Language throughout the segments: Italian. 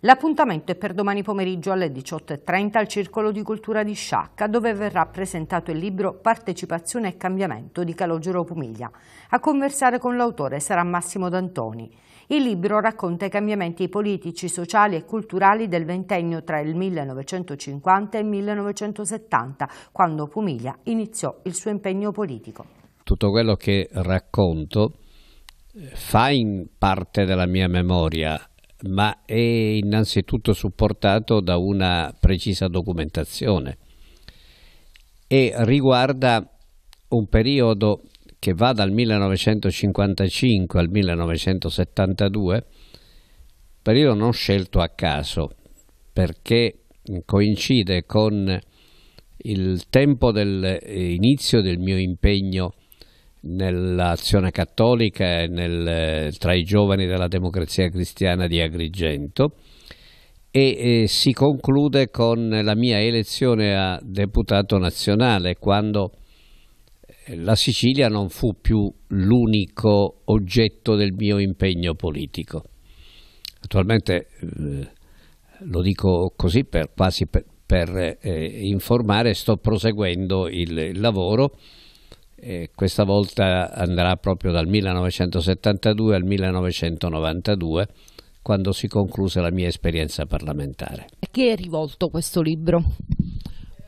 L'appuntamento è per domani pomeriggio alle 18.30 al Circolo di Cultura di Sciacca, dove verrà presentato il libro Partecipazione e cambiamento di Calogero Pumiglia. A conversare con l'autore sarà Massimo D'Antoni. Il libro racconta i cambiamenti politici, sociali e culturali del ventennio tra il 1950 e il 1970, quando Pumiglia iniziò il suo impegno politico. Tutto quello che racconto eh, fa in parte della mia memoria ma è innanzitutto supportato da una precisa documentazione e riguarda un periodo che va dal 1955 al 1972, periodo non scelto a caso perché coincide con il tempo dell'inizio eh, del mio impegno nell'azione cattolica e nel, tra i giovani della democrazia cristiana di Agrigento e, e eh, si conclude con la mia elezione a deputato nazionale quando eh, la Sicilia non fu più l'unico oggetto del mio impegno politico. Attualmente eh, lo dico così per, quasi per, per eh, informare, sto proseguendo il, il lavoro eh, questa volta andrà proprio dal 1972 al 1992 quando si concluse la mia esperienza parlamentare. A chi è rivolto questo libro?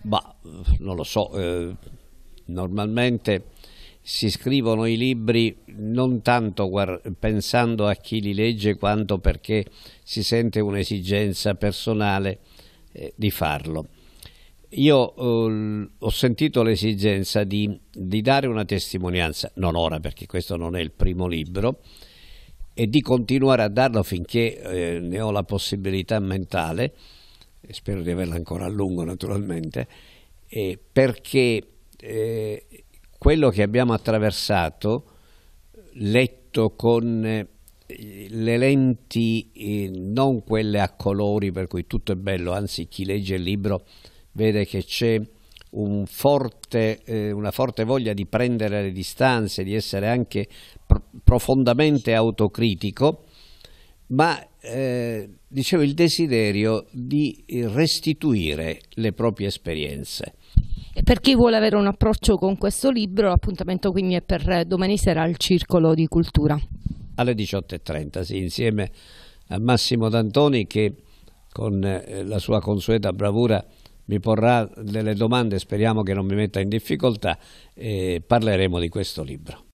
Bah, non lo so, eh, normalmente si scrivono i libri non tanto pensando a chi li legge quanto perché si sente un'esigenza personale eh, di farlo io eh, ho sentito l'esigenza di, di, dare una testimonianza, non ora perché questo non è il primo libro, e di continuare a darlo finché eh, ne ho la possibilità mentale, e spero di averla ancora a lungo naturalmente, eh, perché quello che abbiamo attraversato, letto con eh, le lenti, eh, non quelle a colori per cui tutto è bello, anzi chi legge il libro vede che c'è un forte, eh, una forte voglia di prendere le distanze, di essere anche pr profondamente autocritico, ma eh, dicevo il desiderio di restituire le proprie esperienze. E per chi vuole avere un approccio con questo libro, l'appuntamento quindi è per domani sera al Circolo di Cultura. Alle 18.30, sì, insieme a Massimo D'Antoni che con eh, la sua consueta bravura mi porrà delle domande, speriamo che non mi metta in difficoltà, e parleremo di questo libro.